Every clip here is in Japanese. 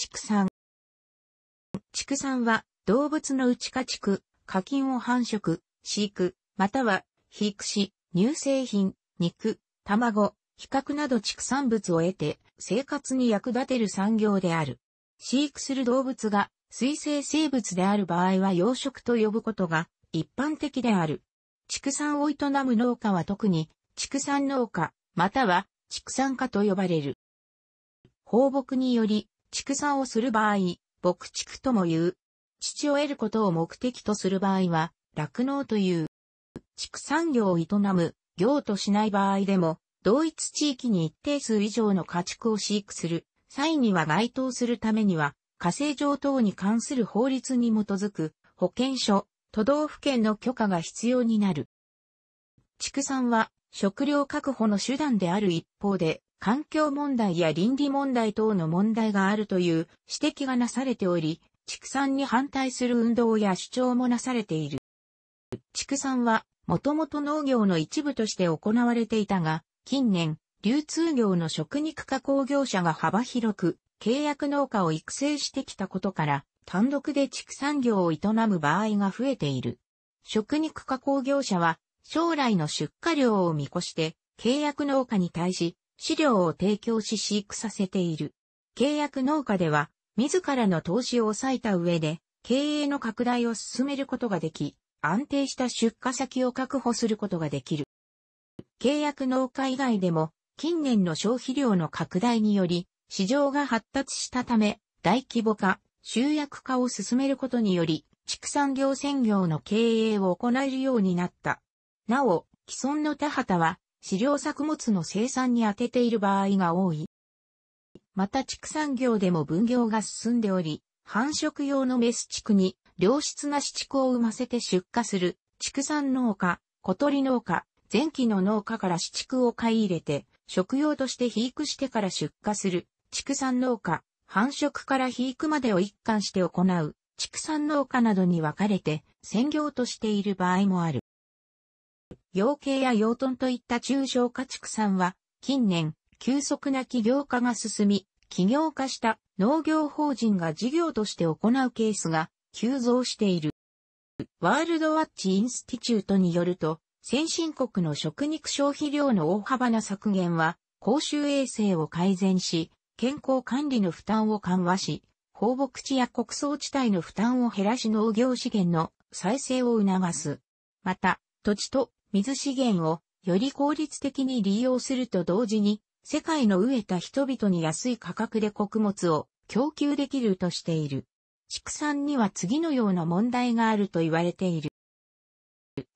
畜産。畜産は動物の内家畜、課金を繁殖、飼育、または飼育し、乳製品、肉、卵、比較など畜産物を得て生活に役立てる産業である。飼育する動物が水生生物である場合は養殖と呼ぶことが一般的である。畜産を営む農家は特に畜産農家、または畜産家と呼ばれる。放牧により畜産をする場合、牧畜とも言う。父を得ることを目的とする場合は、酪農という。畜産業を営む、業としない場合でも、同一地域に一定数以上の家畜を飼育する際には該当するためには、火星上等に関する法律に基づく保健所、都道府県の許可が必要になる。畜産は食料確保の手段である一方で、環境問題や倫理問題等の問題があるという指摘がなされており、畜産に反対する運動や主張もなされている。畜産は、もともと農業の一部として行われていたが、近年、流通業の食肉加工業者が幅広く、契約農家を育成してきたことから、単独で畜産業を営む場合が増えている。食肉加工業者は、将来の出荷量を見越して、契約農家に対し、飼料を提供し飼育させている。契約農家では、自らの投資を抑えた上で、経営の拡大を進めることができ、安定した出荷先を確保することができる。契約農家以外でも、近年の消費量の拡大により、市場が発達したため、大規模化、集約化を進めることにより、畜産業専業の経営を行えるようになった。なお、既存の田畑は、飼料作物の生産に当てている場合が多い。また畜産業でも分業が進んでおり、繁殖用のメス畜に良質な子畜を産ませて出荷する畜産農家、小鳥農家、前期の農家から子畜を買い入れて、食用として肥育してから出荷する畜産農家、繁殖から肥育までを一貫して行う畜産農家などに分かれて専業としている場合もある。養鶏や養豚といった中小家畜産は、近年、急速な企業化が進み、企業化した農業法人が事業として行うケースが急増している。ワールドワッチインスティチュートによると、先進国の食肉消費量の大幅な削減は、公衆衛生を改善し、健康管理の負担を緩和し、放牧地や穀倉地帯の負担を減らし農業資源の再生を促す。また、土地と水資源をより効率的に利用すると同時に、世界の飢えた人々に安い価格で穀物を供給できるとしている。畜産には次のような問題があると言われている。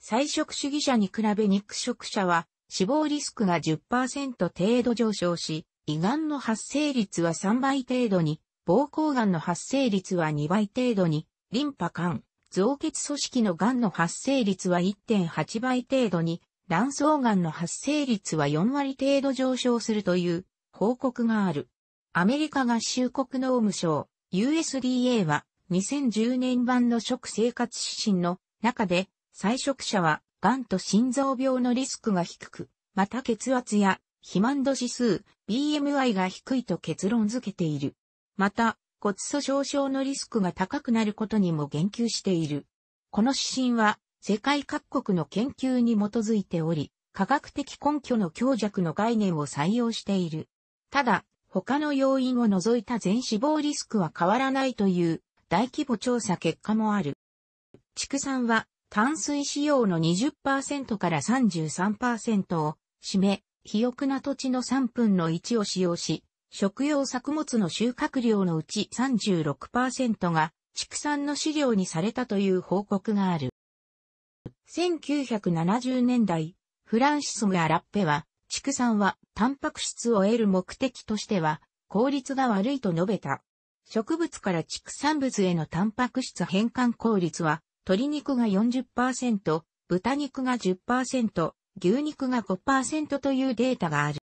菜食主義者に比べ肉食者は死亡リスクが10%程度上昇し、胃がんの発生率は3倍程度に、膀胱がんの発生率は2倍程度に、リンパ管、造血組織の癌の発生率は1.8倍程度に、卵巣癌の発生率は4割程度上昇するという報告がある。アメリカ合衆国農務省 USDA は2010年版の食生活指針の中で、菜食者は癌と心臓病のリスクが低く、また血圧や肥満度指数、BMI が低いと結論付けている。また、骨粗鬆症のリスクが高くなることにも言及している。この指針は、世界各国の研究に基づいており、科学的根拠の強弱の概念を採用している。ただ、他の要因を除いた全死亡リスクは変わらないという大規模調査結果もある。畜産は炭水使用の20%から33%を占め、肥沃な土地の3分の1を使用し、食用作物の収穫量のうち36%が畜産の飼料にされたという報告がある。1970年代、フランシス・ムアラッペは、畜産はタンパク質を得る目的としては効率が悪いと述べた。植物から畜産物へのタンパク質変換効率は鶏肉が40%、豚肉が10%、牛肉が5%というデータがある。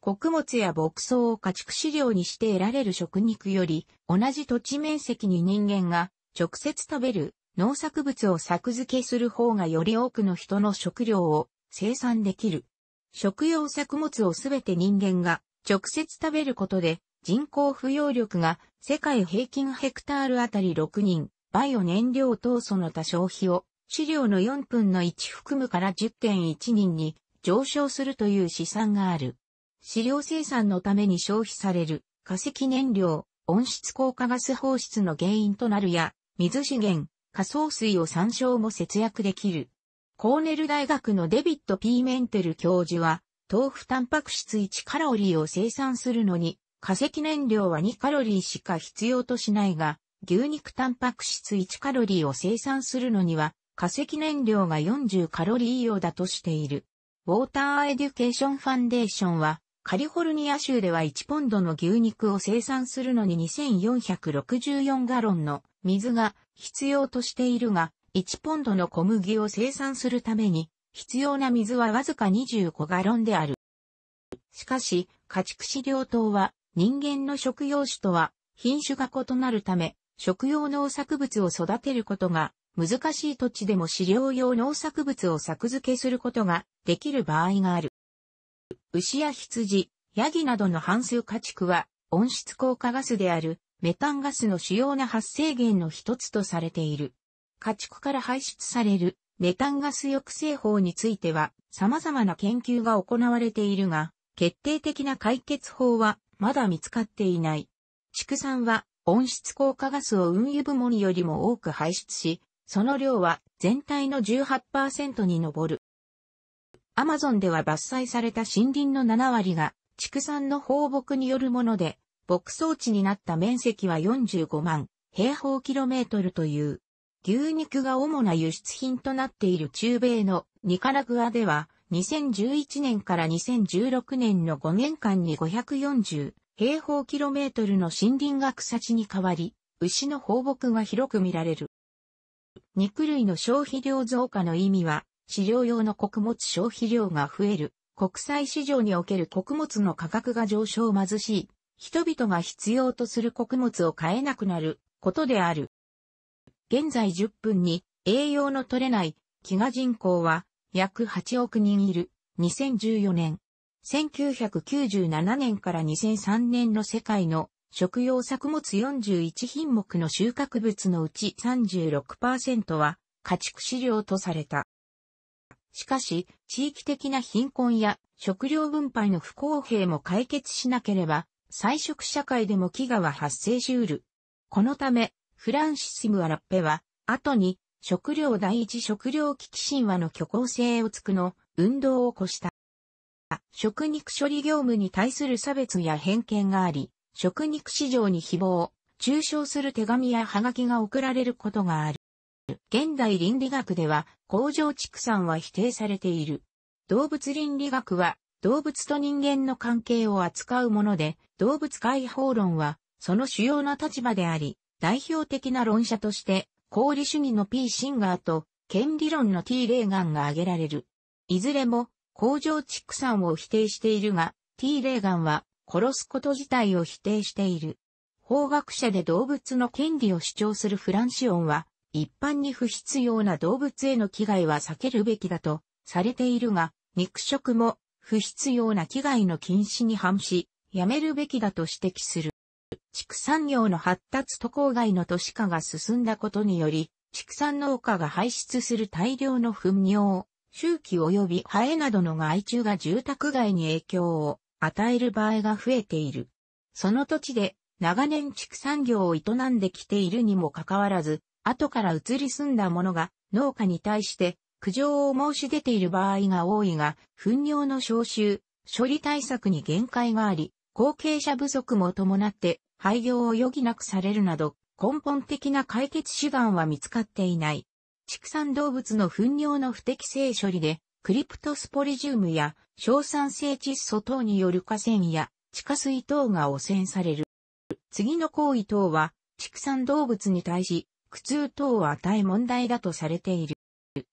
穀物や牧草を家畜飼料にして得られる食肉より、同じ土地面積に人間が直接食べる農作物を作付けする方がより多くの人の食料を生産できる。食用作物をすべて人間が直接食べることで人口不要力が世界平均ヘクタールあたり6人、バイオ燃料等素の多消費を飼料の4分の1含むから10.1人に上昇するという試算がある。飼料生産のために消費される化石燃料、温室効果ガス放出の原因となるや、水資源、仮想水を参照も節約できる。コーネル大学のデビット・ピーメンテル教授は、豆腐タンパク質1カロリーを生産するのに、化石燃料は2カロリーしか必要としないが、牛肉タンパク質1カロリーを生産するのには、化石燃料が40カロリー以上だとしている。ウォーターエデュケーションファンデーションは、カリフォルニア州では1ポンドの牛肉を生産するのに2464ガロンの水が必要としているが、1ポンドの小麦を生産するために必要な水はわずか25ガロンである。しかし、家畜飼料等は人間の食用種とは品種が異なるため、食用農作物を育てることが難しい土地でも飼料用農作物を作付けすることができる場合がある。牛や羊、ヤギなどの半数家畜は温室効果ガスであるメタンガスの主要な発生源の一つとされている。家畜から排出されるメタンガス抑制法については様々な研究が行われているが、決定的な解決法はまだ見つかっていない。畜産は温室効果ガスを運輸部門よりも多く排出し、その量は全体の18%に上る。アマゾンでは伐採された森林の7割が畜産の放牧によるもので、牧草地になった面積は45万平方キロメートルという。牛肉が主な輸出品となっている中米のニカラグアでは、2011年から2016年の5年間に540平方キロメートルの森林が草地に変わり、牛の放牧が広く見られる。肉類の消費量増加の意味は、飼料用の穀物消費量が増える、国際市場における穀物の価格が上昇貧しい、人々が必要とする穀物を買えなくなることである。現在10分に栄養の取れない飢餓人口は約8億人いる2014年。1997年から2003年の世界の食用作物41品目の収穫物のうち36%は家畜飼料とされた。しかし、地域的な貧困や食料分配の不公平も解決しなければ、菜食社会でも飢餓は発生しうる。このため、フランシス・ムアラッペは、後に、食料第一食料危機神話の虚構性をつくの運動を起こした。食肉処理業務に対する差別や偏見があり、食肉市場に誹謗、中傷する手紙やハガキが送られることがある。現代倫理学では工場畜産は否定されている。動物倫理学は動物と人間の関係を扱うもので、動物解放論はその主要な立場であり、代表的な論者として、功利主義の P. シンガーと、権利論の T. レーガンが挙げられる。いずれも、工場畜産を否定しているが、T. レーガンは、殺すこと自体を否定している。法学者で動物の権利を主張するフランシオンは、一般に不必要な動物への危害は避けるべきだとされているが、肉食も不必要な危害の禁止に反し、やめるべきだと指摘する。畜産業の発達と郊外の都市化が進んだことにより、畜産農家が排出する大量の糞尿、周期及びハエなどの害虫が住宅街に影響を与える場合が増えている。その土地で長年畜産業を営んできているにもかかわらず、後から移り住んだ者が農家に対して苦情を申し出ている場合が多いが、糞尿の消臭、処理対策に限界があり、後継者不足も伴って廃業を余儀なくされるなど、根本的な解決手段は見つかっていない。畜産動物の糞尿の不適正処理で、クリプトスポリジウムや硝酸性窒素等による河川や地下水等が汚染される。次の行為等は、畜産動物に対し、苦痛等を与え問題だとされている。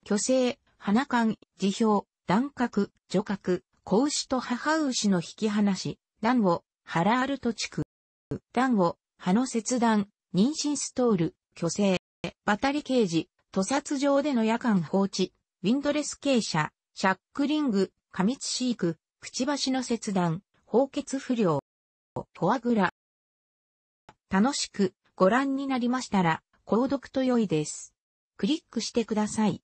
虚勢、鼻管、辞表、断角、除角、子牛と母牛の引き離し、卵を、腹あると地区。卵を、歯の切断、妊娠ストール、虚勢、バタリケージ、屠殺場での夜間放置、ウィンドレス傾斜、シャックリング、過密飼育、くちばしの切断、放血不良、フォアグラ。楽しくご覧になりましたら、購読と良いです。クリックしてください。